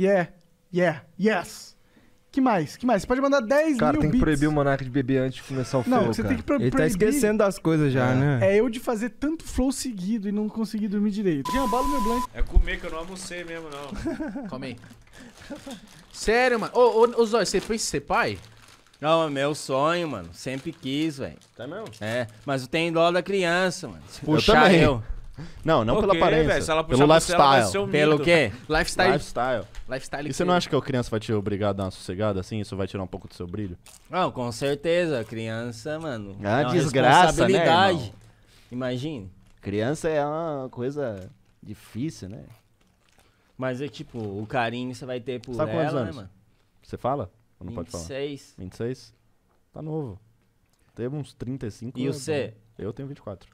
Yeah, yeah, yes. Que mais? Que mais? Você pode mandar 10 cara, mil tem que beats. proibir o Monark de beber antes de começar o flow, Não, você cara. tem que pro Ele tá esquecendo das coisas já, é. né? É eu de fazer tanto flow seguido e não conseguir dormir direito. Tinha bala meu blank. É comer que eu não almocei mesmo, não. Calma aí. Sério, mano. Ô, ô, ô Zóio, você pensa em ser pai? Não, é meu sonho, mano. Sempre quis, velho. Tá mesmo? É, mas eu tenho dó da criança, mano. Se puxar também. eu. Não, não okay, pela aparência. Véio, se ela pelo lifestyle. Ela pelo quê? Lifestyle. Lifestyle. lifestyle e você não acha que a criança vai te obrigar a dar uma sossegada assim? Isso vai tirar um pouco do seu brilho? Não, com certeza. Criança, mano. É ah, uma, é uma desgraça, né, irmão? Imagine. Criança é uma coisa difícil, né? Mas é tipo, o carinho você vai ter por Sabe ela, né, anos? né, mano? Você fala? Ou não 26. pode falar? 26. 26? Tá novo. Teve uns 35 E você? Né, Eu tenho 24.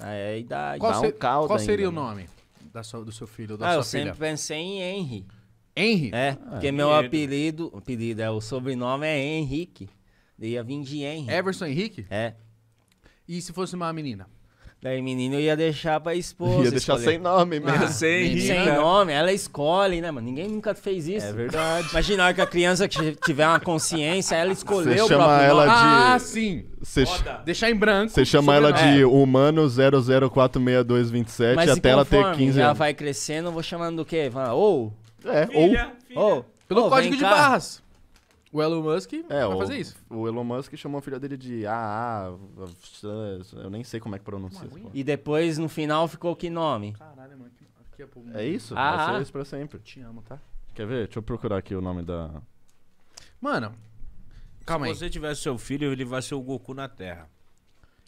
Ah, é, a idade. qual dá um caldo Qual seria ainda, o né? nome né? sua, do seu filho da ah, sua eu sempre pensei em Henry. Henry? É, ah, porque é. meu apelido, apelido é, o sobrenome é Henrique. Daí ia vir de Henry. Everson Henrique? É. E se fosse uma menina? Daí, menino, eu ia deixar pra esposa. Ia deixar escolher. sem nome ah, mesmo. Ah, sem, menino, sem nome, ela escolhe, né, mano? Ninguém nunca fez isso. É verdade. Imagina que a criança que tiver uma consciência, ela escolheu Você chama ela nome. de. Ah, sim. Cê... Deixar em branco. Você chama ela de é. humano 0046227 até ela ter 15 anos. Ela vai crescendo, eu vou chamando do quê? ou. Oh, é, ou. Oh, Pelo oh, código de cá. barras. O Elon Musk é, vai o, fazer isso. O Elon Musk chamou a filha dele de ah, eu nem sei como é que pronuncia. e depois, no final, ficou que nome? Caralho, mano. Aqui é, povo... é isso? Ah. Vai ser isso pra sempre. Te amo, tá? Quer ver? Deixa eu procurar aqui o nome da... Mano, calma Se aí. Se você tivesse seu filho, ele vai ser o Goku na Terra.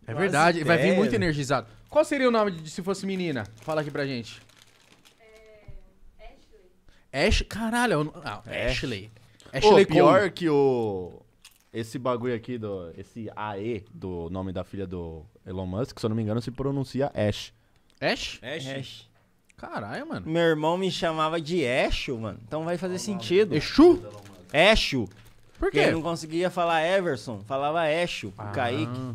É Quase verdade, vai vir muito energizado. Qual seria o nome de, se fosse menina? Fala aqui pra gente. É... Ashley. Ash... Caralho, é ah, Ashley. É pior que o... Esse bagulho aqui, do, esse AE do nome da filha do Elon Musk, se eu não me engano, se pronuncia Ash. Ash? Ash. Ash. Caralho, mano. Meu irmão me chamava de Esho, mano. Então vai fazer sentido. Exu? Esho. Por quê? ele não conseguia falar Everson, falava Esho, pro ah. Kaique.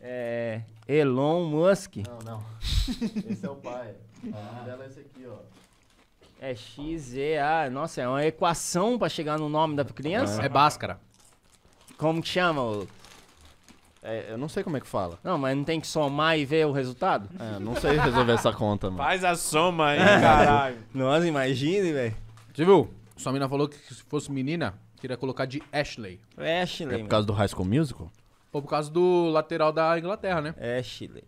É. Elon Musk. Não, não. Esse é o pai. O nome dela é esse aqui, ó. É X, E, A. Nossa, é uma equação pra chegar no nome da criança? É Bhaskara. Como que chama? o- É, eu não sei como é que fala. Não, mas não tem que somar e ver o resultado? É, eu não sei resolver essa conta, mano. Faz a soma aí, caralho. Nossa, imagine, velho. Você viu? Sua mina falou que se fosse menina, queria colocar de Ashley. É Ashley, por mano. causa do High School Musical? ou por causa do lateral da Inglaterra, né? Ashley.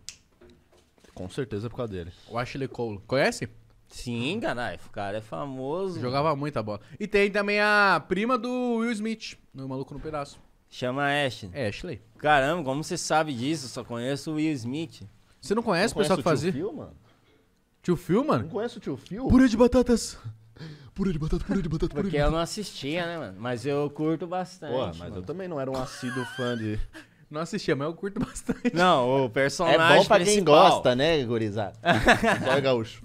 Com certeza é por causa dele. O Ashley Cole. Conhece? Sim, caralho. O cara é famoso. Jogava muita bola. E tem também a prima do Will Smith, no Maluco no Pedaço. Chama Ashley. É, Ashley. Caramba, como você sabe disso? Eu só conheço o Will Smith. Você não conhece o pessoal que fazia? Tio Phil, mano? Tio Phil, mano? Não conhece o Tio Phil? Purê de batatas. Purê de batata, purê de batata, purê Porque de eu não assistia, né, mano? Mas eu curto bastante. Pô, mas mano. eu também não era um assíduo fã de... Não assistia, mas eu curto bastante. Não, o personagem É bom pra principal. quem gosta, né, gurizada? Só é gaúcho.